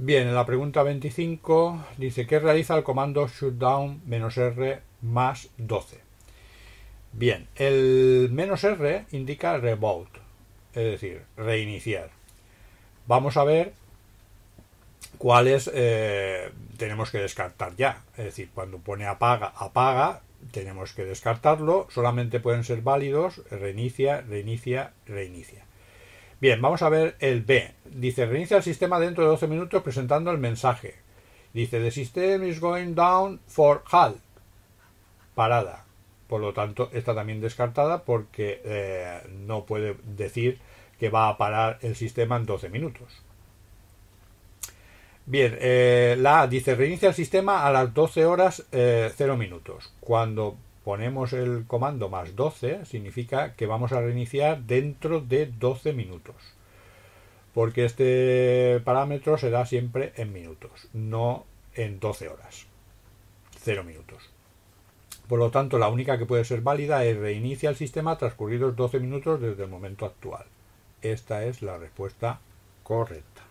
Bien, en la pregunta 25 dice ¿qué realiza el comando shutdown "-r más 12? Bien, el "-r indica reboot, es decir, reiniciar. Vamos a ver cuáles eh, tenemos que descartar ya. Es decir, cuando pone apaga, apaga, tenemos que descartarlo. Solamente pueden ser válidos reinicia, reinicia, reinicia. Bien, vamos a ver el B. Dice, reinicia el sistema dentro de 12 minutos presentando el mensaje. Dice, the system is going down for halt. Parada. Por lo tanto, está también descartada porque eh, no puede decir que va a parar el sistema en 12 minutos. Bien, eh, la A dice reinicia el sistema a las 12 horas 0 eh, minutos, cuando ponemos el comando más 12, significa que vamos a reiniciar dentro de 12 minutos. Porque este parámetro se da siempre en minutos, no en 12 horas. 0 minutos. Por lo tanto, la única que puede ser válida es reinicia el sistema transcurridos 12 minutos desde el momento actual. Esta es la respuesta correcta.